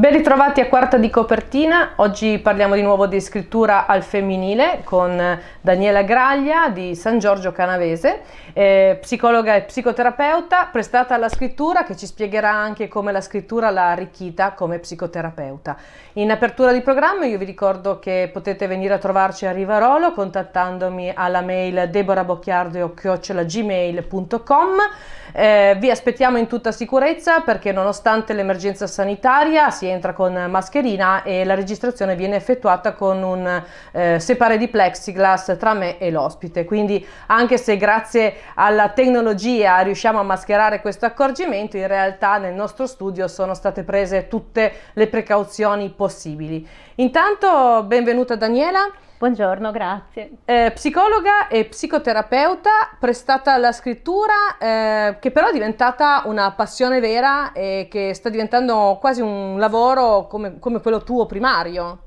Ben ritrovati a Quarta di Copertina, oggi parliamo di nuovo di scrittura al femminile con eh, Daniela Graglia di San Giorgio Canavese eh, psicologa e psicoterapeuta, prestata alla scrittura che ci spiegherà anche come la scrittura l'ha arricchita come psicoterapeuta. In apertura di programma io vi ricordo che potete venire a trovarci a Rivarolo contattandomi alla mail deborabocchiardo.gmail.com eh, Vi aspettiamo in tutta sicurezza perché nonostante l'emergenza sanitaria si entra con mascherina e la registrazione viene effettuata con un eh, separe di plexiglass tra me e l'ospite. Quindi anche se grazie alla tecnologia riusciamo a mascherare questo accorgimento, in realtà nel nostro studio sono state prese tutte le precauzioni possibili. Intanto benvenuta Daniela. Buongiorno, grazie. Eh, psicologa e psicoterapeuta, prestata alla scrittura, eh, che però è diventata una passione vera e che sta diventando quasi un lavoro come, come quello tuo primario.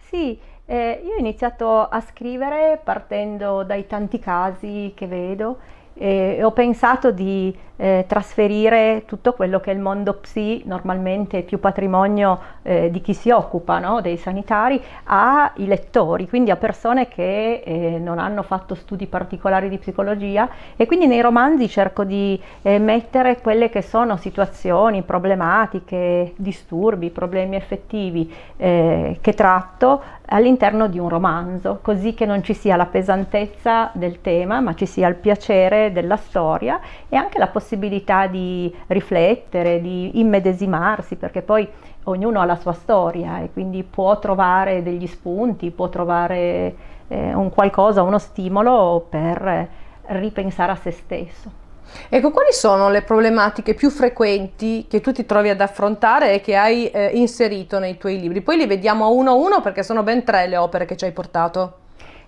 Sì, eh, io ho iniziato a scrivere partendo dai tanti casi che vedo e ho pensato di eh, trasferire tutto quello che è il mondo psi, normalmente più patrimonio eh, di chi si occupa no? dei sanitari, ai lettori, quindi a persone che eh, non hanno fatto studi particolari di psicologia e quindi nei romanzi cerco di eh, mettere quelle che sono situazioni, problematiche, disturbi, problemi effettivi eh, che tratto all'interno di un romanzo, così che non ci sia la pesantezza del tema, ma ci sia il piacere della storia e anche la possibilità di riflettere, di immedesimarsi, perché poi ognuno ha la sua storia e quindi può trovare degli spunti, può trovare eh, un qualcosa, uno stimolo per ripensare a se stesso. Ecco, quali sono le problematiche più frequenti che tu ti trovi ad affrontare e che hai eh, inserito nei tuoi libri? Poi li vediamo uno a uno perché sono ben tre le opere che ci hai portato.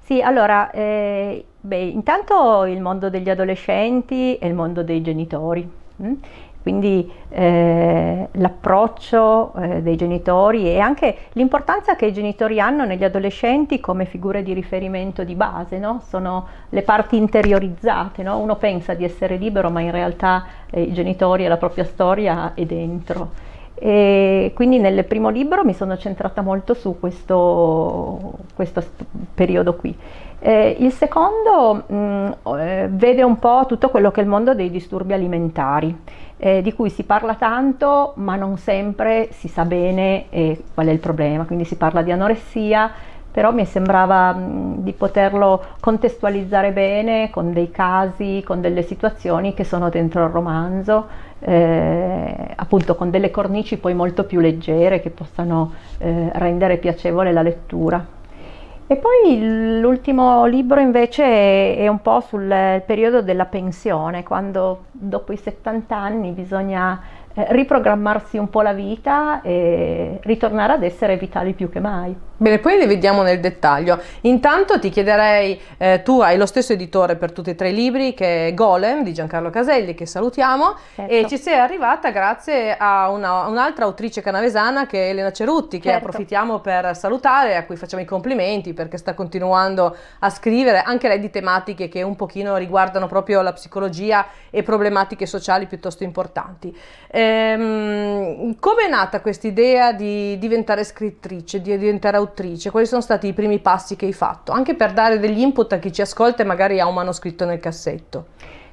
Sì, allora, eh, beh, intanto il mondo degli adolescenti e il mondo dei genitori. Mm? Quindi eh, l'approccio eh, dei genitori e anche l'importanza che i genitori hanno negli adolescenti come figure di riferimento di base, no? sono le parti interiorizzate, no? uno pensa di essere libero ma in realtà eh, i genitori e la propria storia è dentro. E quindi nel primo libro mi sono centrata molto su questo, questo periodo qui. Eh, il secondo mh, mm, eh, vede un po' tutto quello che è il mondo dei disturbi alimentari eh, di cui si parla tanto ma non sempre si sa bene eh, qual è il problema, quindi si parla di anoressia, però mi sembrava mh, mm, di poterlo contestualizzare bene con dei casi, con delle situazioni che sono dentro il romanzo, eh, appunto con delle cornici poi molto più leggere che possano eh, rendere piacevole la lettura. E poi l'ultimo libro invece è un po' sul eh, periodo della pensione, quando dopo i 70 anni bisogna eh, riprogrammarsi un po' la vita e ritornare ad essere vitali più che mai. Bene, poi le vediamo nel dettaglio. Intanto ti chiederei, eh, tu hai lo stesso editore per tutti e tre i libri, che è Golem di Giancarlo Caselli, che salutiamo, certo. e ci sei arrivata grazie a una, un'altra autrice canavesana che è Elena Cerutti, che certo. approfittiamo per salutare, a cui facciamo i complimenti perché sta continuando a scrivere anche lei di tematiche che un pochino riguardano proprio la psicologia e problematiche sociali piuttosto importanti. Ehm, Come è nata questa idea di diventare scrittrice, di diventare autrice? autrice, quali sono stati i primi passi che hai fatto, anche per dare degli input a chi ci ascolta e magari ha un manoscritto nel cassetto.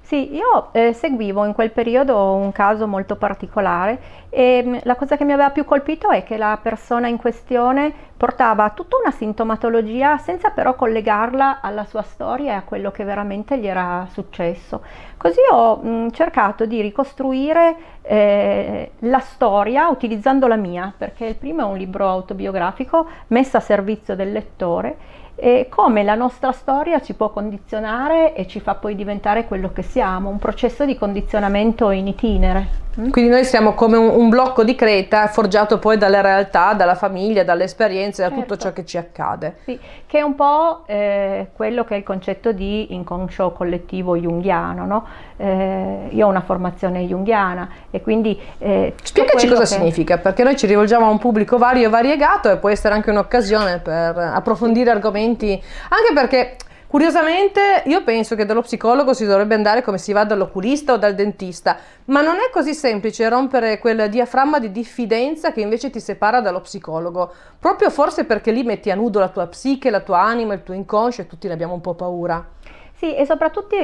Sì, io eh, seguivo in quel periodo un caso molto particolare e mm, la cosa che mi aveva più colpito è che la persona in questione portava tutta una sintomatologia senza però collegarla alla sua storia e a quello che veramente gli era successo. Così ho mh, mm, cercato di ricostruire eh, la storia utilizzando la mia, perché il primo è un libro autobiografico messo a servizio del lettore e come la nostra storia ci può condizionare e ci fa poi diventare quello che siamo, un processo di condizionamento in itinere. Mm? Quindi noi siamo come un, un blocco di creta forgiato poi dalla realtà, dalla famiglia, dalle esperienze, certo. da tutto ciò certo. che ci accade. Sì, che è un po' eh, quello che è il concetto di inconscio collettivo junghiano, no? eh, io ho una formazione junghiana e quindi... Eh, Spiegaci cosa che... significa, perché noi ci rivolgiamo a un pubblico vario e variegato e può essere anche un'occasione per approfondire argomenti, anche perché Curiosamente, io penso che dallo psicologo si dovrebbe andare come si va dall'oculista o dal dentista, ma non è così semplice rompere quel diaframma di diffidenza che invece ti separa dallo psicologo, proprio forse perché lì metti a nudo la tua psiche, la tua anima, il tuo inconscio e tutti ne abbiamo un po' paura. Sì, e soprattutto,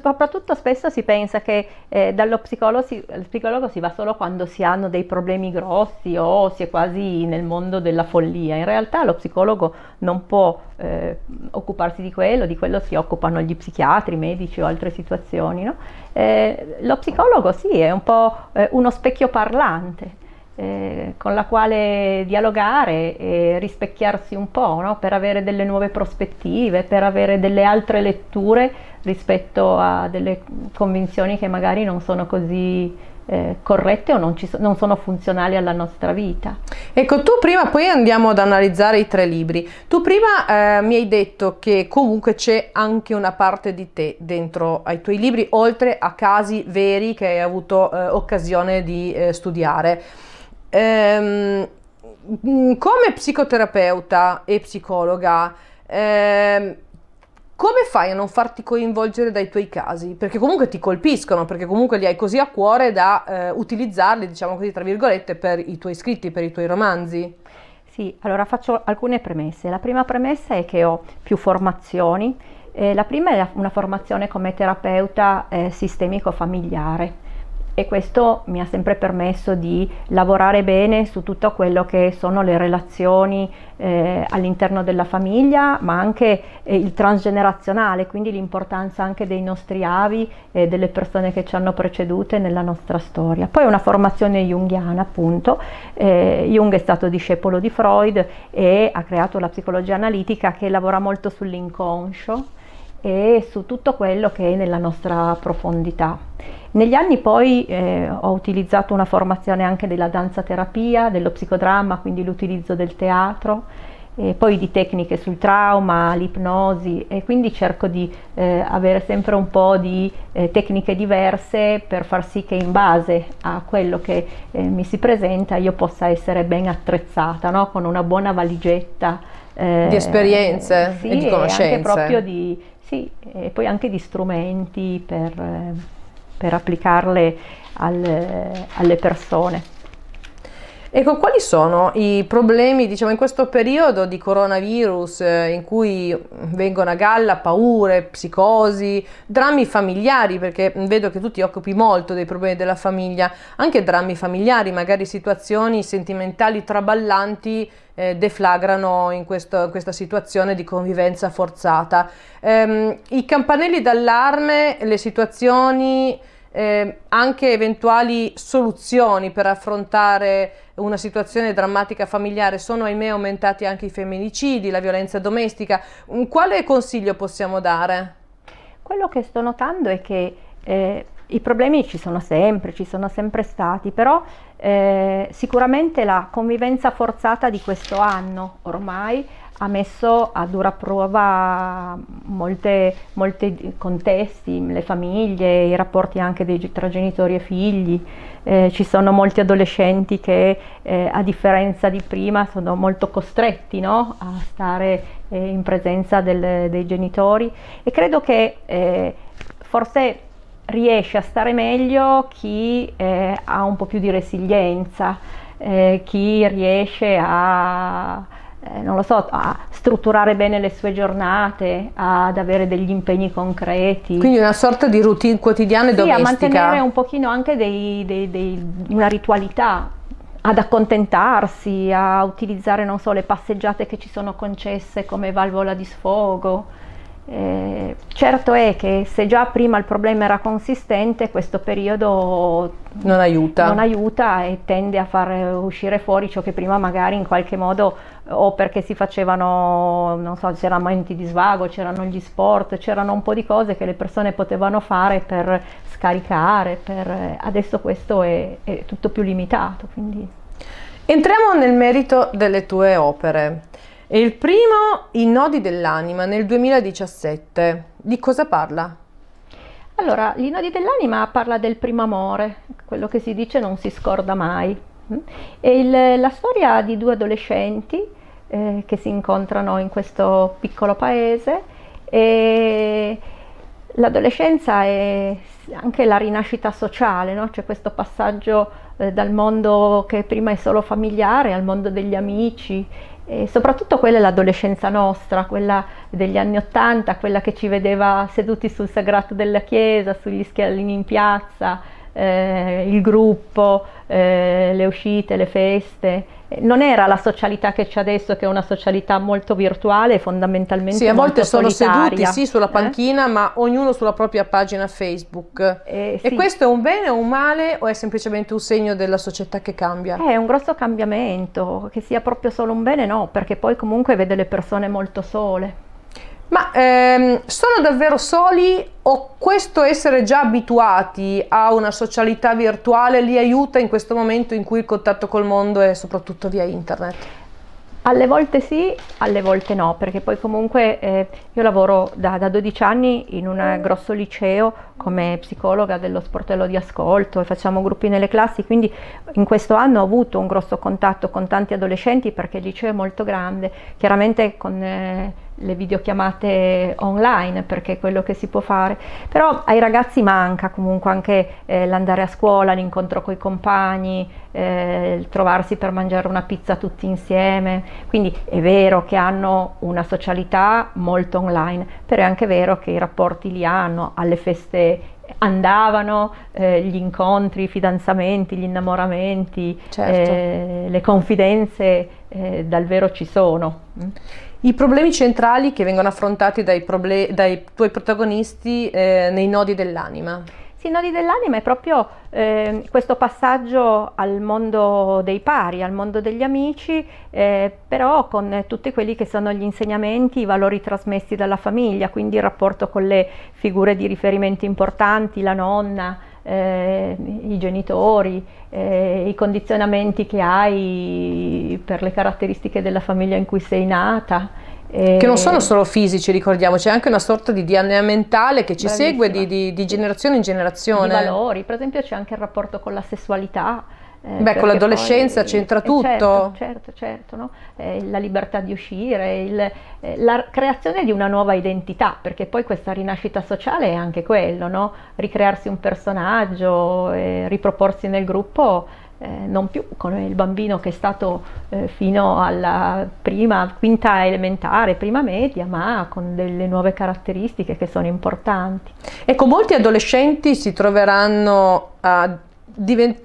soprattutto, spesso si pensa che eh, dallo psicologo si, psicologo si, va solo quando si hanno dei problemi grossi o si è quasi nel mondo della follia. In realtà lo psicologo non può eh, occuparsi di quello, di quello si occupano gli psichiatri, i medici o altre situazioni. No? Eh, lo psicologo sì, è un po' eh, uno specchio parlante eh, con la quale dialogare e rispecchiarsi un po' no? per avere delle nuove prospettive, per avere delle altre letture rispetto a delle convinzioni che magari non sono così eh, corrette o non, so, non, sono funzionali alla nostra vita. Ecco, tu prima, poi andiamo ad analizzare i tre libri. Tu prima eh, mi hai detto che comunque c'è anche una parte di te dentro ai tuoi libri, oltre a casi veri che hai avuto eh, occasione di eh, studiare ehm, mm, come psicoterapeuta e psicologa, ehm, come fai a non farti coinvolgere dai tuoi casi? Perché comunque ti colpiscono, perché comunque li hai così a cuore da eh, utilizzarli, diciamo così, tra virgolette, per i tuoi scritti, per i tuoi romanzi. Sì, allora faccio alcune premesse. La prima premessa è che ho più formazioni. Eh, la prima è una formazione come terapeuta eh, sistemico familiare e questo mi ha sempre permesso di lavorare bene su tutto quello che sono le relazioni eh, all'interno della famiglia, ma anche eh, il transgenerazionale, quindi l'importanza anche dei nostri avi e delle persone che ci hanno precedute nella nostra storia. Poi una formazione junghiana, appunto. Eh, Jung è stato discepolo di Freud e ha creato la psicologia analitica che lavora molto sull'inconscio e su tutto quello che è nella nostra profondità. Negli anni poi eh, ho utilizzato una formazione anche della danza terapia, dello psicodramma, quindi l'utilizzo del teatro, e poi di tecniche sul trauma, l'ipnosi e quindi cerco di eh, avere sempre un po' di eh, tecniche diverse per far sì che in base a quello che eh, mi si presenta io possa essere ben attrezzata, no? con una buona valigetta eh, di esperienze sì, e di conoscenze. E proprio di, sì, e poi anche di strumenti per, eh, per applicarle al, eh, alle persone. Ecco, quali sono i problemi, diciamo, in questo periodo di coronavirus eh, in cui vengono a galla paure, psicosi, drammi familiari, perché vedo che tu ti occupi molto dei problemi della famiglia, anche drammi familiari, magari situazioni sentimentali traballanti eh, deflagrano in, questo, in, questa situazione di convivenza forzata. Ehm, I campanelli d'allarme, le situazioni eh, anche eventuali soluzioni per affrontare una situazione drammatica familiare. Sono ahimè aumentati anche i femminicidi, la violenza domestica. Quale consiglio possiamo dare? Quello che sto notando è che eh, i problemi ci sono sempre, ci sono sempre stati, però eh, sicuramente la convivenza forzata di questo anno ormai ha messo a dura prova molti contesti, le famiglie, i rapporti anche dei, tra genitori e figli. Eh, ci sono molti adolescenti che eh, a differenza di prima sono molto costretti no? a stare eh, in presenza del, dei genitori e credo che eh, forse riesce a stare meglio chi eh, ha un po' più di resilienza, eh, chi riesce a eh, non lo so, a strutturare bene le sue giornate, ad avere degli impegni concreti. Quindi una sorta di routine quotidiana e sì, domestica. a mantenere un pochino anche dei, dei, dei, una ritualità, ad accontentarsi, a utilizzare, non so, le passeggiate che ci sono concesse come valvola di sfogo. Eh, certo è che se già prima il problema era consistente, questo periodo non aiuta. non aiuta. e tende a far uscire fuori ciò che prima magari in qualche modo o perché si facevano, non so, c'erano momenti di svago, c'erano gli sport, c'erano un po' di cose che le persone potevano fare per scaricare, per... Eh, adesso questo è, è tutto più limitato. Quindi. Entriamo nel merito delle tue opere. Il primo, I nodi dell'anima, nel 2017. Di cosa parla? Allora, I nodi dell'anima parla del primo amore, quello che si dice non si scorda mai. È la storia di due adolescenti eh, che si incontrano in questo piccolo paese e l'adolescenza è anche la rinascita sociale, no? c'è questo passaggio eh, dal mondo che prima è solo familiare al mondo degli amici e soprattutto quella è l'adolescenza nostra, quella degli anni Ottanta, quella che ci vedeva seduti sul sagrato della chiesa, sugli schialini in piazza, eh, il gruppo, eh, le uscite, le feste. Non era la socialità che c'è adesso, che è una socialità molto virtuale, fondamentalmente. Sì, a volte sono seduti sì, sulla eh? panchina, eh? ma ognuno sulla propria pagina Facebook. Eh, sì. E questo è un bene o un male o è semplicemente un segno della società che cambia? È un grosso cambiamento, che sia proprio solo un bene no, perché poi comunque vede le persone molto sole. Ma ehm, sono davvero soli o questo essere già abituati a una socialità virtuale li aiuta in questo momento in cui il contatto col mondo è soprattutto via internet? Alle volte sì, alle volte no, perché poi comunque eh, io lavoro da, da, 12 anni in un grosso liceo come psicologa dello sportello di ascolto e facciamo gruppi nelle classi, quindi in questo anno ho avuto un grosso contatto con tanti adolescenti perché il liceo è molto grande, chiaramente con... Eh, le videochiamate online perché è quello che si può fare però ai ragazzi manca comunque anche eh, l'andare a scuola l'incontro con i compagni eh, il trovarsi per mangiare una pizza tutti insieme quindi è vero che hanno una socialità molto online però è anche vero che i rapporti li hanno alle feste andavano eh, gli incontri, i fidanzamenti, gli innamoramenti, certo. eh, le confidenze eh, davvero ci sono. Mm. I problemi centrali che vengono affrontati dai, dai tuoi protagonisti eh, nei nodi dell'anima nodi dell'anima è proprio eh, questo passaggio al mondo dei pari, al mondo degli amici, eh, però con tutti quelli che sono gli insegnamenti, i valori trasmessi dalla famiglia, quindi il rapporto con le figure di riferimento importanti, la nonna, eh, i genitori, eh, i condizionamenti che hai per le caratteristiche della famiglia in cui sei nata. E... Che non sono solo fisici, ricordiamo, c'è anche una sorta di DNA mentale che ci Bravissima. segue di, di, di, generazione in generazione. Di valori, per esempio c'è anche il rapporto con la sessualità. Eh, Beh, con l'adolescenza poi, c'entra eh, certo, tutto. Certo, certo, certo no? eh, la libertà di uscire, il, eh, la creazione di una nuova identità, perché poi questa rinascita sociale è anche quello, no? ricrearsi un personaggio, eh, riproporsi nel gruppo eh, non più con il bambino che è stato eh, fino alla prima, quinta elementare, prima media, ma con delle nuove caratteristiche che sono importanti. Ecco, molti adolescenti si troveranno a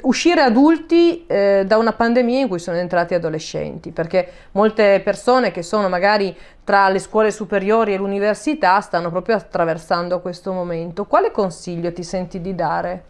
uscire adulti eh, da una pandemia in cui sono entrati adolescenti, perché molte persone che sono magari tra le scuole superiori e l'università stanno proprio attraversando questo momento. Quale consiglio ti senti di dare?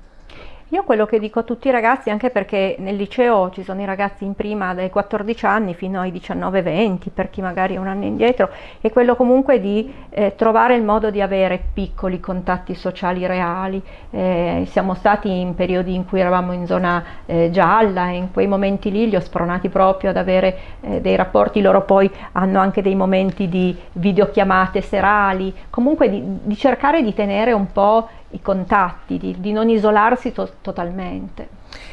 Io quello che dico a tutti i ragazzi, anche perché nel liceo ci sono i ragazzi in prima dai 14 anni fino ai 19-20, per chi magari è un anno indietro, è quello comunque di eh, trovare il modo di avere piccoli contatti sociali reali. Eh, siamo stati in periodi in cui eravamo in zona eh, gialla e in quei momenti lì li ho spronati proprio ad avere eh, dei rapporti, loro poi hanno anche dei momenti di videochiamate serali, comunque di, di cercare di tenere un po' i contatti, di, di non isolarsi to- totalmente.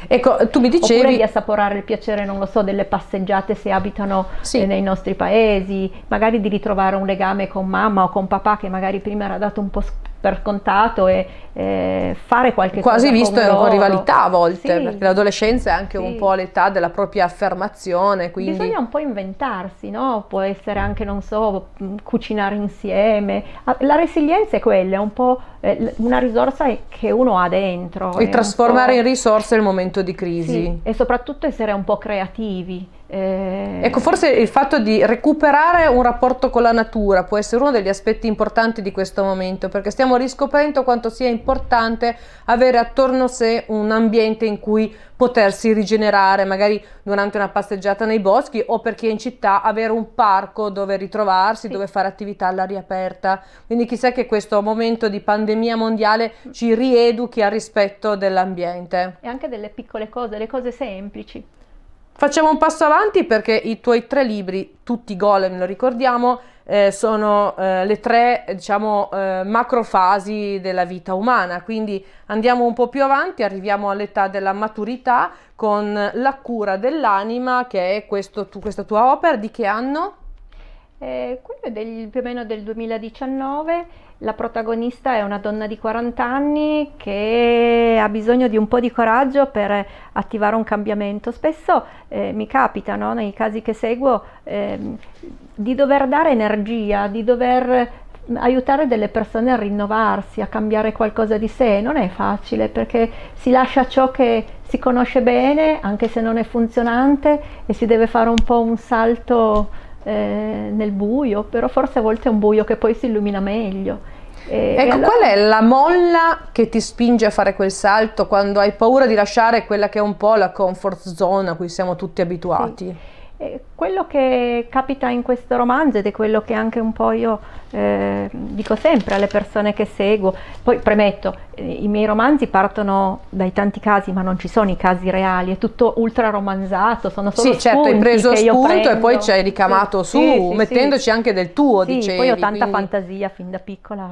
Ecco, tu mi dicevi... Oppure di assaporare il piacere, non lo so, delle passeggiate se abitano sì. Eh, nei nostri paesi, magari di ritrovare un legame con mamma o con papà che magari prima era dato un po' per scontato e eh, fare qualche Quasi cosa visto con, po' rivalità a volte, sì. perché l'adolescenza è anche sì. un po' l'età della propria affermazione, quindi... Bisogna un po' inventarsi, no? Può essere anche, non so, cucinare insieme. La resilienza è quella, è un po' Eh, una risorsa che uno ha dentro. E trasformare in risorse il momento di crisi. Sì, e soprattutto essere un po' creativi. Eh... Ecco, forse il fatto di recuperare un rapporto con la natura può essere uno degli aspetti importanti di questo momento, perché stiamo riscoprendo quanto sia importante avere attorno a sé un ambiente in cui potersi rigenerare, magari durante una passeggiata nei boschi o per chi è in città avere un parco dove ritrovarsi, sì. dove fare attività all'aria aperta. Quindi chissà che questo momento di pandemia pandemia mondiale ci rieduchi al rispetto dell'ambiente. E anche delle piccole cose, le cose semplici. Facciamo un passo avanti perché i tuoi tre libri, tutti golem, lo ricordiamo, eh, sono eh, le tre diciamo, eh, macrofasi della vita umana. Quindi andiamo un po' più avanti, arriviamo all'età della maturità con la cura dell'anima, che è questo, tu, questa tua opera. Di che anno? Eh, quello è del, più o meno del 2019 la protagonista è una donna di 40 anni che ha bisogno di un po' di coraggio per attivare un cambiamento. Spesso eh, mi capita, no, nei casi che seguo, eh, di dover dare energia, di dover aiutare delle persone a rinnovarsi, a cambiare qualcosa di sé. Non è facile perché si lascia ciò che si conosce bene, anche se non è funzionante, e si deve fare un po' un salto eh, nel buio, però forse a volte è un buio che poi si illumina meglio. E, ecco, e allora... qual è la molla che ti spinge a fare quel salto quando hai paura di lasciare quella che è un po' la comfort zone a cui siamo tutti abituati? Sì. Eh, quello che capita in questo romanzo ed è quello che anche un po' io eh, dico sempre alle persone che seguo, poi premetto, eh, i miei romanzi partono dai tanti casi, ma non ci sono i casi reali, è tutto ultra romanzato, sono solo Sì, certo, hai preso spunto e poi ci hai ricamato sì, su, sì, mettendoci sì. anche del tuo, sì, dicevi. poi ho tanta quindi... fantasia fin da piccola.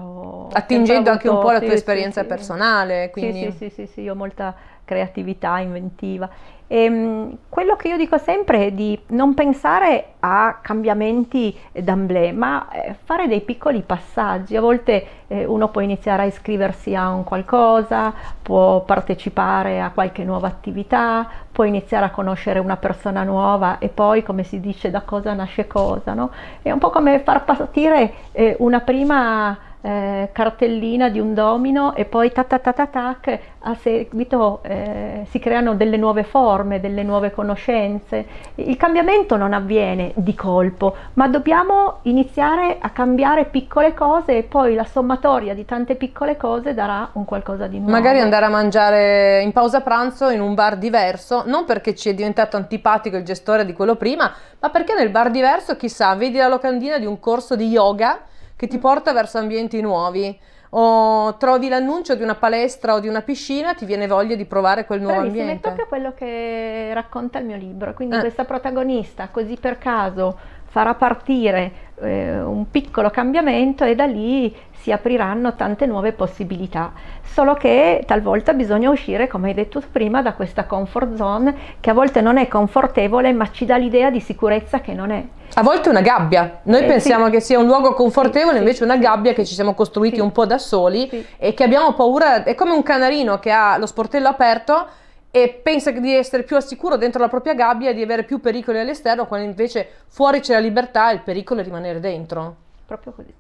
Attingendo avuto, anche un po' la tua esperienza personale, quindi... Sì, sì, sì, sì, io ho molta creatività inventiva. E, ehm, quello che io dico sempre è di non pensare a cambiamenti d'amblè, ma eh, fare dei piccoli passaggi. A volte eh, uno può iniziare a iscriversi a un qualcosa, può partecipare a qualche nuova attività, può iniziare a conoscere una persona nuova e poi, come si dice, da cosa nasce cosa. No? È un po' come far partire eh, una prima eh, cartellina di un domino e poi ta ta ta ta tac, a seguito eh, si creano delle nuove forme, delle nuove conoscenze. Il cambiamento non avviene di colpo, ma dobbiamo iniziare a cambiare piccole cose e poi la sommatoria di tante piccole cose darà un qualcosa di nuovo. Magari andare a mangiare in pausa pranzo in un bar diverso, non perché ci è diventato antipatico il gestore di quello prima, ma perché nel bar diverso, chissà, vedi la locandina di un corso di yoga che ti porta verso ambienti nuovi o trovi l'annuncio di una palestra o di una piscina, ti viene voglia di provare quel nuovo Bravissima, ambiente. è proprio quello che racconta il mio libro. Quindi ah. questa protagonista, così per caso, farà partire eh, un piccolo cambiamento e da lì si apriranno tante nuove possibilità. Solo che talvolta bisogna uscire, come hai detto prima, da questa comfort zone che a volte non è confortevole ma ci dà l'idea di sicurezza che non è. A volte una gabbia, noi eh, pensiamo sì. che sia un luogo confortevole, sì, invece sì, una gabbia che ci siamo costruiti un po' da soli e che abbiamo paura, è come un canarino che ha lo sportello aperto e pensa di essere più al sicuro dentro la propria gabbia e di avere più pericoli all'esterno, quando invece fuori c'è la libertà e il pericolo è rimanere dentro. Proprio così.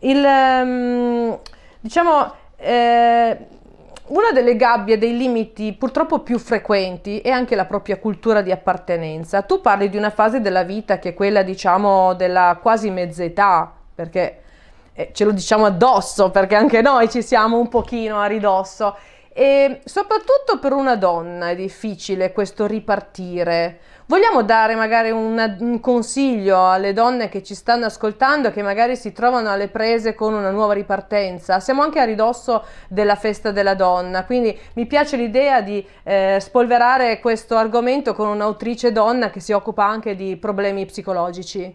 Il, um, diciamo, eh, una delle gabbie dei limiti purtroppo più frequenti è anche la propria cultura di appartenenza. Tu parli di una fase della vita che è quella, diciamo, della quasi mezz'età, perché eh, ce lo diciamo addosso, perché anche noi ci siamo un pochino a ridosso e soprattutto per una donna è difficile questo ripartire. Vogliamo dare magari una, un consiglio alle donne che ci stanno ascoltando, che magari si trovano alle prese con una nuova ripartenza? Siamo anche a ridosso della festa della donna, quindi mi piace l'idea di eh, spolverare questo argomento con un'autrice donna che si occupa anche di problemi psicologici.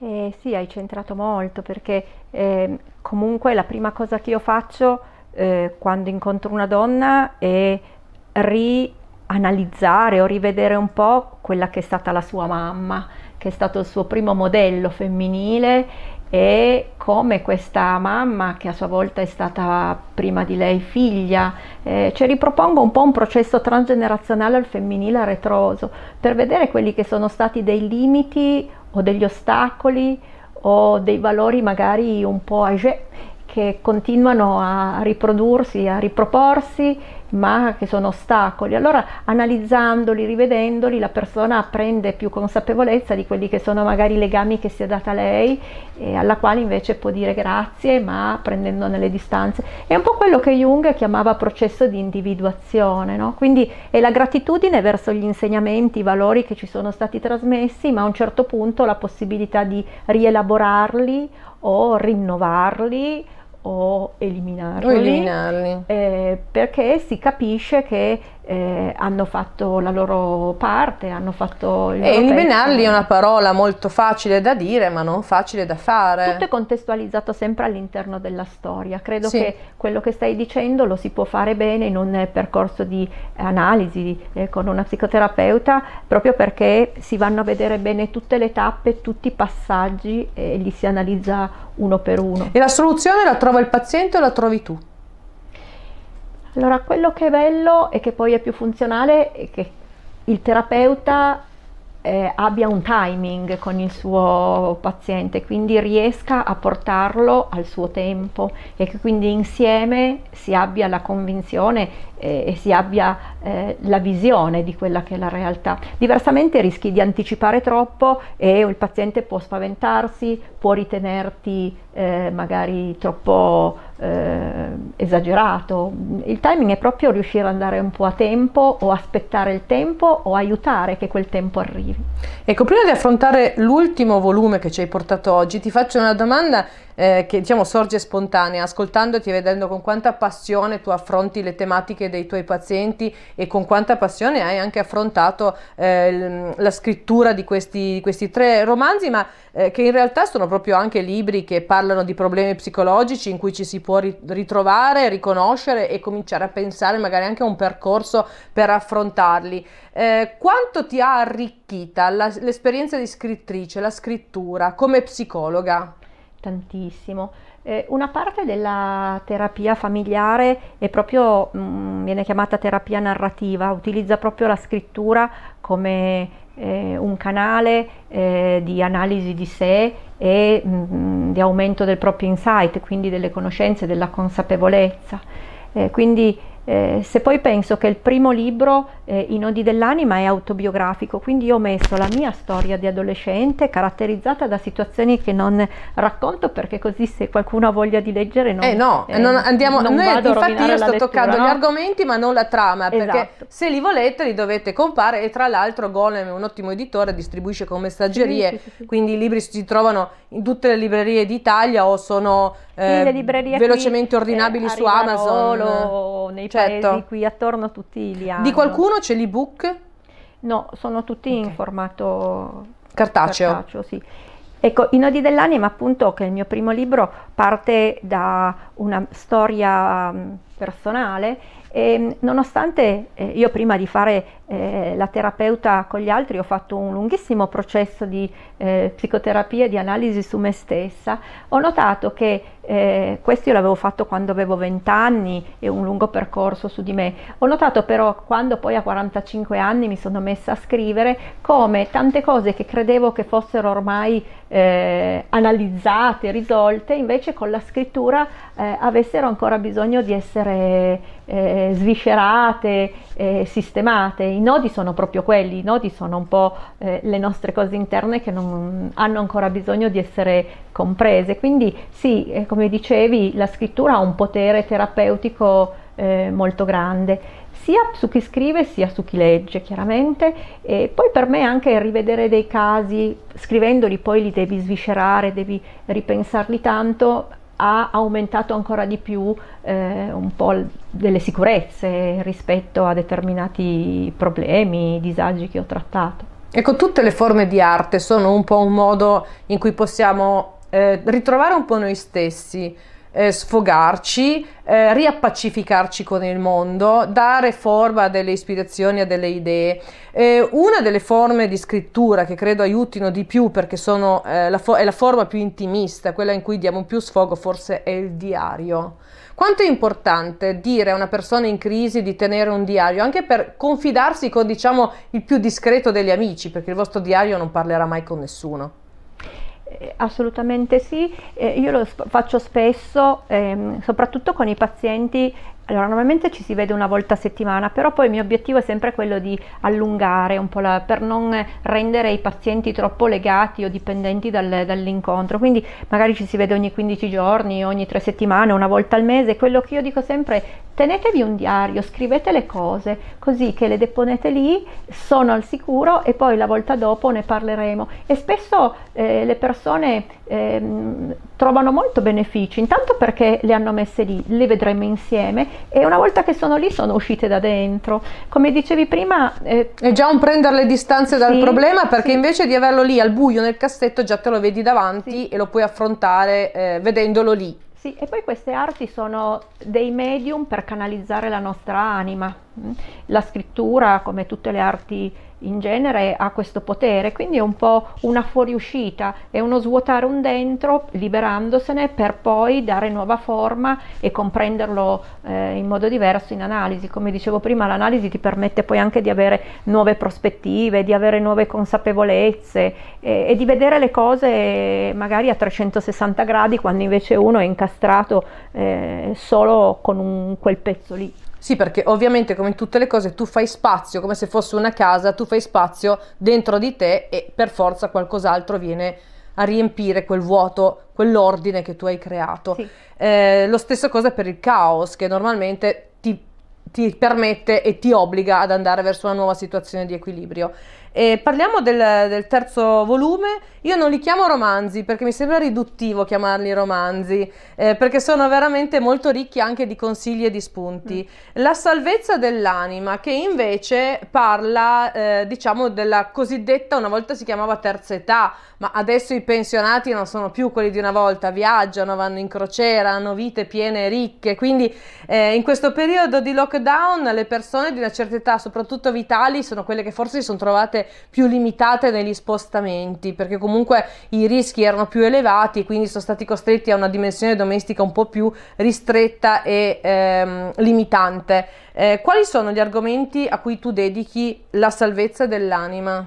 Eh, sì, hai centrato molto perché eh, comunque la prima cosa che io faccio è eh, quando incontro una donna è rianalizzare o rivedere un po' quella che è stata la sua mamma, che è stato il suo primo modello femminile e come questa mamma, che a sua volta è stata prima di lei figlia, eh, ci ripropongo un po' un processo transgenerazionale al femminile retroso per vedere quelli che sono stati dei limiti o degli ostacoli o dei valori magari un po' age che continuano a riprodursi, a riproporsi, ma che sono ostacoli. Allora analizzandoli, rivedendoli, la persona prende più consapevolezza di quelli che sono magari i legami che si è data lei, e alla quale invece può dire grazie, ma prendendone le distanze. È un po' quello che Jung chiamava processo di individuazione, no? quindi è la gratitudine verso gli insegnamenti, i valori che ci sono stati trasmessi, ma a un certo punto la possibilità di rielaborarli o rinnovarli o eliminarli, o eliminarli. Eh, perché si capisce che eh, hanno fatto la loro parte, hanno fatto il loro. e eliminarli è una parola molto facile da dire, ma non facile da fare. Tutto è contestualizzato sempre all'interno della storia. Credo sì. che quello che stai dicendo lo si può fare bene in un percorso di analisi eh, con una psicoterapeuta, proprio perché si vanno a vedere bene tutte le tappe, tutti i passaggi e li si analizza uno per uno. E la soluzione la trova il paziente o la trovi tu? Allora, quello che è bello e che poi è più funzionale è che il terapeuta eh, abbia un timing con il suo paziente, quindi riesca a portarlo al suo tempo e che quindi insieme si abbia la convinzione eh, e si abbia eh, la visione di quella che è la realtà. Diversamente rischi di anticipare troppo e il paziente può spaventarsi, può ritenerti eh, magari troppo eh, esagerato. Il timing è proprio riuscire ad andare un po' a tempo o aspettare il tempo o aiutare che quel tempo arrivi. Ecco, prima di affrontare l'ultimo volume che ci hai portato oggi, ti faccio una domanda eh, che diciamo sorge spontanea, ascoltandoti e vedendo con quanta passione tu affronti le tematiche dei tuoi pazienti e con quanta passione hai anche affrontato eh, la scrittura di questi, questi, tre romanzi, ma eh, che in realtà sono proprio anche libri che parlano di problemi psicologici in cui ci si può ritrovare, riconoscere e cominciare a pensare magari anche a un percorso per affrontarli. Eh, quanto ti ha arricchita l'esperienza di scrittrice, la scrittura come psicologa? tantissimo. Eh, una parte della terapia familiare è proprio, mh, mm, viene chiamata terapia narrativa, utilizza proprio la scrittura come eh, un canale eh, di analisi di sé e mh, mm, di aumento del proprio insight, quindi delle conoscenze, della consapevolezza. Eh, quindi eh, se poi penso che il primo libro, eh, I nodi dell'anima, è autobiografico, quindi io ho messo la mia storia di adolescente caratterizzata da situazioni che non racconto perché così se qualcuno ha voglia di leggere non... Eh no, eh, non andiamo... Non noi, infatti io sto lettura, toccando no? gli argomenti ma non la trama, esatto. perché se li volete li dovete compare e tra l'altro Golem è un ottimo editore, distribuisce con messaggerie, sì, sì, sì, quindi i libri si trovano in tutte le librerie d'Italia o sono Ehm, eh, le librerie velocemente qui, ordinabili eh, su Amazon. O nei certo. paesi qui attorno tutti li hanno. Di qualcuno c'è l'ebook? No, sono tutti okay. in formato cartaceo. cartaceo sì. Ecco, I nodi dell'anima, appunto, che è il mio primo libro, parte da una storia mm, personale e mm, nonostante eh, io prima di fare eh, la terapeuta con gli altri ho fatto un lunghissimo processo di eh, psicoterapia e di analisi su me stessa, ho notato che eh, questo io l'avevo fatto quando avevo 20 anni e un lungo percorso su di me. Ho notato però quando poi a 45 anni mi sono messa a scrivere come tante cose che credevo che fossero ormai eh, analizzate, risolte, invece con la scrittura eh, avessero ancora bisogno di essere eh, sviscerate, eh, sistemate. I nodi sono proprio quelli, i nodi sono un po' eh, le nostre cose interne che non hanno ancora bisogno di essere comprese. Quindi sì, come eh, come dicevi, la scrittura ha un potere terapeutico eh, molto grande, sia su chi scrive sia su chi legge, chiaramente. E poi per me anche rivedere dei casi, scrivendoli poi li devi sviscerare, devi ripensarli tanto, ha aumentato ancora di più eh, un po' delle sicurezze rispetto a determinati problemi, disagi che ho trattato. Ecco, tutte le forme di arte sono un po' un modo in cui possiamo eh, ritrovare un po' noi stessi, eh, sfogarci, eh, riappacificarci con il mondo, dare forma a delle ispirazioni, a delle idee. Eh, una delle forme di scrittura che credo aiutino di più perché sono, eh, la fo- è la forma più intimista, quella in cui diamo più sfogo, forse è il diario. Quanto è importante dire a una persona in crisi di tenere un diario, anche per confidarsi con diciamo il più discreto degli amici, perché il vostro diario non parlerà mai con nessuno. Eh, assolutamente sì, eh, io lo faccio spesso, ehm, soprattutto con i pazienti allora, normalmente ci si vede una volta a settimana, però poi il mio obiettivo è sempre quello di allungare un po' la, per non rendere i pazienti troppo legati o dipendenti dal, dall'incontro. Quindi magari ci si vede ogni 15 giorni, ogni 3 settimane, una volta al mese. Quello che io dico sempre è tenetevi un diario, scrivete le cose, così che le deponete lì, sono al sicuro e poi la volta dopo ne parleremo. E spesso eh, le persone eh, trovano molto benefici, intanto perché le hanno messe lì, le vedremo insieme e una volta che sono lì sono uscite da dentro. Come dicevi prima... Eh, è già un prendere le distanze dal sì, problema perché sì. invece di averlo lì al buio nel cassetto già te lo vedi davanti sì. e lo puoi affrontare eh, vedendolo lì. Sì, e poi queste arti sono dei medium per canalizzare la nostra anima. Mm? La scrittura, come tutte le arti in genere ha questo potere, quindi è un po' una fuoriuscita, è uno svuotare un dentro liberandosene per poi dare nuova forma e comprenderlo eh, in modo diverso in analisi. Come dicevo prima, l'analisi ti permette poi anche di avere nuove prospettive, di avere nuove consapevolezze e, e di vedere le cose magari a 360 gradi quando invece uno è incastrato eh, solo con un, quel pezzo lì. Sì, perché ovviamente come in tutte le cose tu fai spazio, come se fosse una casa, tu fai spazio dentro di te e per forza qualcos'altro viene a riempire quel vuoto, quell'ordine che tu hai creato. Sì. Eh, lo stesso cosa per il caos, che normalmente ti, ti permette e ti obbliga ad andare verso una nuova situazione di equilibrio. E parliamo del, del, terzo volume, io non li chiamo romanzi perché mi sembra riduttivo chiamarli romanzi, eh, perché sono veramente molto ricchi anche di consigli e di spunti. Mm. La salvezza dell'anima che invece parla eh, diciamo della cosiddetta, una volta si chiamava terza età, ma adesso i pensionati non sono più quelli di una volta, viaggiano, vanno in crociera, hanno vite piene e ricche, quindi eh, in questo periodo di lockdown le persone di una certa età, soprattutto vitali, sono quelle che forse si sono trovate più limitate negli spostamenti, perché comunque i rischi erano più elevati, e quindi sono stati costretti a una dimensione domestica un po' più ristretta e ehm, limitante. Eh, quali sono gli argomenti a cui tu dedichi la salvezza dell'anima?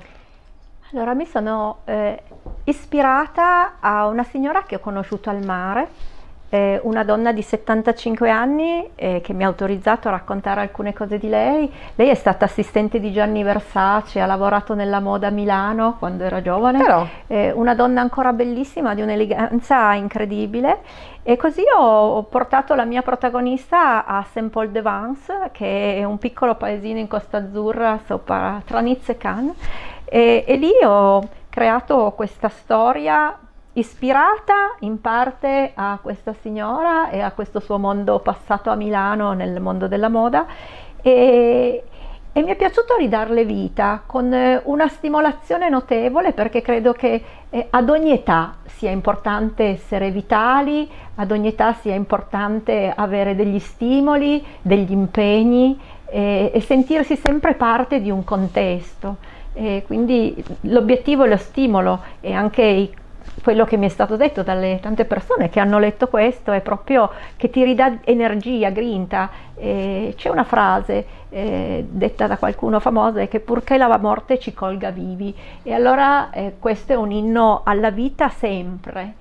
Allora, mi sono eh, ispirata a una signora che ho conosciuto al mare eh, una donna di 75 anni eh, che mi ha autorizzato a raccontare alcune cose di lei. Lei è stata assistente di Gianni Versace, ha lavorato nella moda a Milano quando era giovane. Però... Eh, una donna ancora bellissima, di un'eleganza incredibile. E così ho, ho, portato la mia protagonista a Saint-Paul-de-Vence, che è un piccolo paesino in Costa Azzurra sopra, tra Nizza e Cannes. E, e lì ho creato questa storia ispirata in parte a questa signora e a questo suo mondo passato a Milano nel mondo della moda e, e mi è piaciuto ridarle vita con eh, una stimolazione notevole perché credo che eh, ad ogni età sia importante essere vitali, ad ogni età sia importante avere degli stimoli, degli impegni eh, e sentirsi sempre parte di un contesto. Eh, quindi l'obiettivo e lo stimolo e anche i quello che mi è stato detto dalle tante persone che hanno letto questo è proprio che ti ridà energia, grinta. Eh, c'è una frase eh, detta da qualcuno famoso è che purché la morte ci colga vivi e allora eh, questo è un inno alla vita sempre,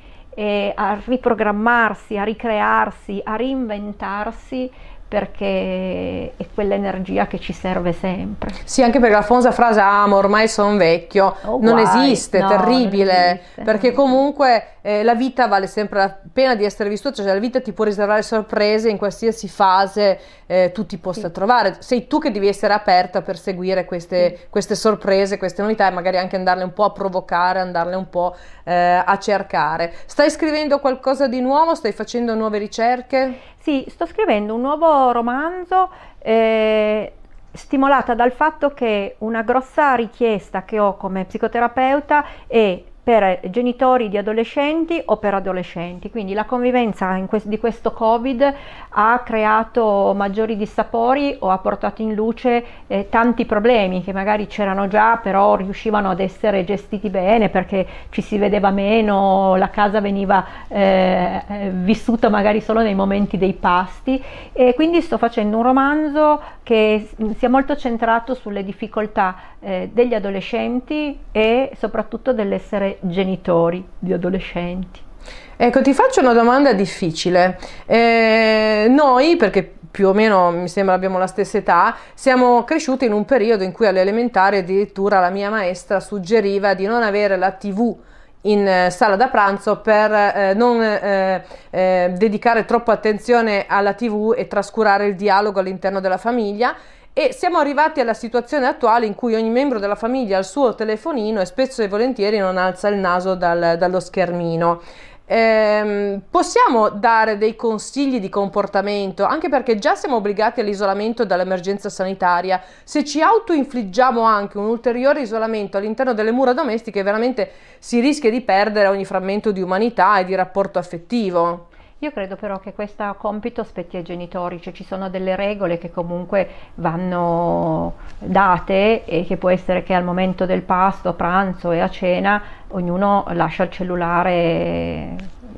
a riprogrammarsi, a ricrearsi, a reinventarsi perché è quell'energia che ci serve sempre. Sì, anche perché la famosa frase amo, ah, ormai sono vecchio, oh, non guai. esiste, no, terribile, non esiste. perché comunque eh, la vita vale sempre la pena di essere vissuta, cioè la vita ti può riservare sorprese in qualsiasi fase eh, tu ti possa sì. trovare, sei tu che devi essere aperta per seguire queste, sì. queste, sorprese, queste novità e magari anche andarle un po' a provocare, andarle un po' eh, a cercare. Stai scrivendo qualcosa di nuovo, stai facendo nuove ricerche? Sì, sto scrivendo un nuovo romanzo eh, stimolata dal fatto che una grossa richiesta che ho come psicoterapeuta è per eh, genitori di adolescenti o per adolescenti. Quindi la convivenza que- di questo Covid ha creato maggiori dissapori o ha portato in luce eh, tanti problemi che magari c'erano già, però riuscivano ad essere gestiti bene perché ci si vedeva meno, la casa veniva eh, eh vissuta magari solo nei momenti dei pasti e quindi sto facendo un romanzo che sia molto centrato sulle difficoltà eh, degli adolescenti e soprattutto dell'essere genitori di adolescenti. Ecco, ti faccio una domanda difficile. Eh, noi, perché più o meno mi sembra abbiamo la stessa età, siamo cresciuti in un periodo in cui all'elementare addirittura la mia maestra suggeriva di non avere la TV in eh, sala da pranzo per eh, non eh, eh, dedicare troppa attenzione alla tv e trascurare il dialogo all'interno della famiglia e siamo arrivati alla situazione attuale in cui ogni membro della famiglia ha il suo telefonino e spesso e volentieri non alza il naso dal, dallo schermino. Eh, possiamo dare dei consigli di comportamento, anche perché già siamo obbligati all'isolamento dall'emergenza sanitaria. Se ci autoinfliggiamo anche un ulteriore isolamento all'interno delle mura domestiche, veramente si rischia di perdere ogni frammento di umanità e di rapporto affettivo. Io credo però che questo compito spetti ai genitori, cioè ci sono delle regole che comunque vanno date e che può essere che al momento del pasto, a pranzo e a cena ognuno lascia il cellulare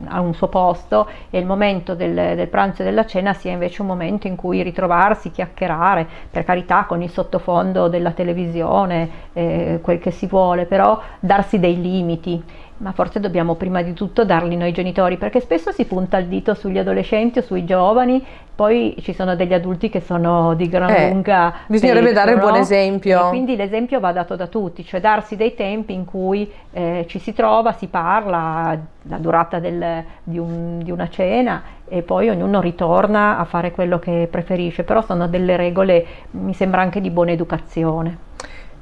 a un suo posto e il momento del, del, pranzo e della cena sia invece un momento in cui ritrovarsi, chiacchierare, per carità con il sottofondo della televisione, eh, quel che si vuole, però darsi dei limiti ma forse dobbiamo prima di tutto darli noi genitori, perché spesso si punta il dito sugli adolescenti o sui giovani, poi ci sono degli adulti che sono di gran eh, lunga. Bisognerebbe pericolo, dare un buon esempio. quindi l'esempio va dato da tutti, cioè darsi dei tempi in cui eh, ci si trova, si parla, la durata del, di, un, di una cena e poi ognuno ritorna a fare quello che preferisce, però sono delle regole, mi sembra anche di buona educazione.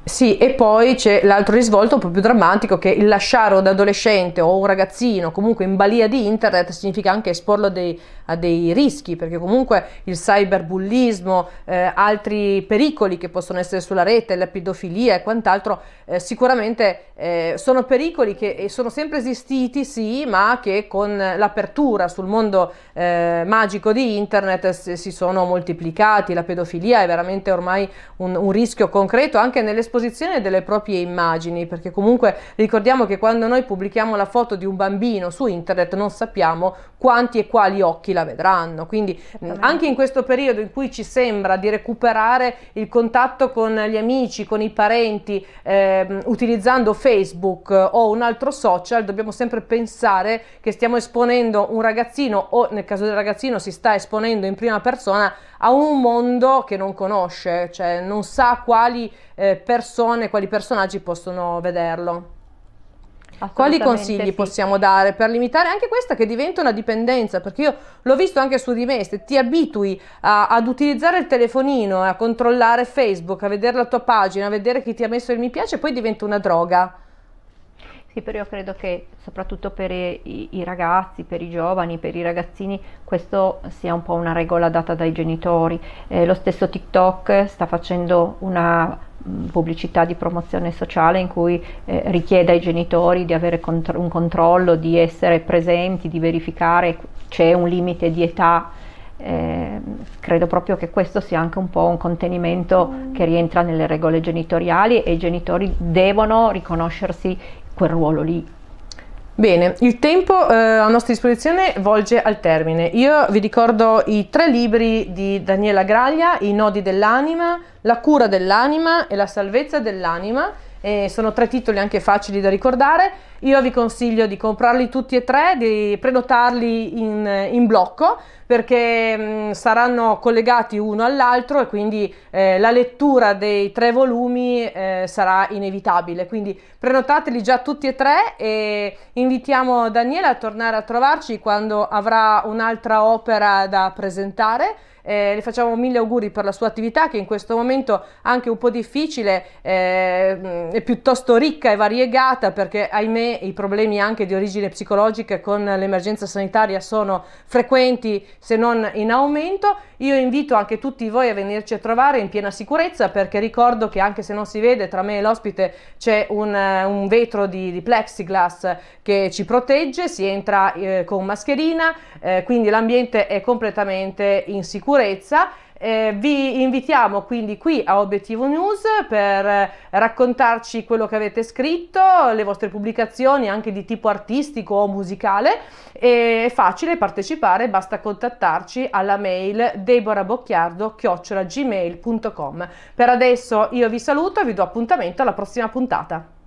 Sì, e poi c'è l'altro risvolto un po' più drammatico che il lasciare un adolescente o un ragazzino comunque in balia di internet significa anche esporlo dei, a dei rischi, perché comunque il cyberbullismo, eh, altri pericoli che possono essere sulla rete, la pedofilia e quant'altro, eh, sicuramente eh, sono pericoli che sono sempre esistiti, sì, ma che con l'apertura sul mondo eh, magico di internet si sono moltiplicati. La pedofilia è veramente ormai un, un rischio concreto anche nelle l'esposizione delle proprie immagini, perché comunque ricordiamo che quando noi pubblichiamo la foto di un bambino su internet non sappiamo quanti e quali occhi la vedranno, quindi anche in questo periodo in cui ci sembra di recuperare il contatto con gli amici, con i parenti, eh, utilizzando Facebook eh, o un altro social, dobbiamo sempre pensare che stiamo esponendo un ragazzino o nel caso del ragazzino si sta esponendo in prima persona a un mondo che non conosce, cioè non sa quali eh, persone, quali personaggi possono vederlo. Quali consigli sì. possiamo dare per limitare anche questa che diventa una dipendenza? Perché io l'ho visto anche su di me, se ti abitui a, ad utilizzare il telefonino, a controllare Facebook, a vedere la tua pagina, a vedere chi ti ha messo il mi piace, poi diventa una droga. Sì, però io credo che soprattutto per i, i ragazzi, per i giovani, per i ragazzini, questo sia un po' una regola data dai genitori. Eh, lo stesso TikTok sta facendo una mm, pubblicità di promozione sociale in cui eh, richiede ai genitori di avere contro- un controllo, di essere presenti, di verificare c'è un limite di età. Eh, credo proprio che questo sia anche un po' un contenimento che rientra nelle regole genitoriali e i genitori devono riconoscersi quel ruolo lì. Bene, il tempo eh, a nostra disposizione volge al termine. Io vi ricordo i tre libri di Daniela Graglia, I nodi dell'anima, La cura dell'anima e La salvezza dell'anima. E sono tre titoli anche facili da ricordare. Io vi consiglio di comprarli tutti e tre, di prenotarli in, in blocco perché mh, mm, saranno collegati uno all'altro e quindi eh, la lettura dei tre volumi eh, sarà inevitabile. Quindi prenotateli già tutti e tre e invitiamo Daniela a tornare a trovarci quando avrà un'altra opera da presentare. Eh, le facciamo mille auguri per la sua attività che in questo momento anche un po' difficile eh, mm, è piuttosto ricca e variegata perché ahimè i problemi anche di origine psicologica con l'emergenza sanitaria sono frequenti se non in aumento. Io invito anche tutti voi a venirci a trovare in piena sicurezza perché ricordo che anche se non si vede tra me e l'ospite c'è un, eh, un vetro di, di, plexiglass che ci protegge, si entra eh, con mascherina, eh, quindi l'ambiente è completamente in sicurezza. Eh, vi invitiamo quindi qui a Obiettivo News per eh, raccontarci quello che avete scritto, le vostre pubblicazioni anche di tipo artistico o musicale. È facile partecipare, basta contattarci alla mail deborabocchiardo Per adesso io vi saluto e vi do appuntamento alla prossima puntata.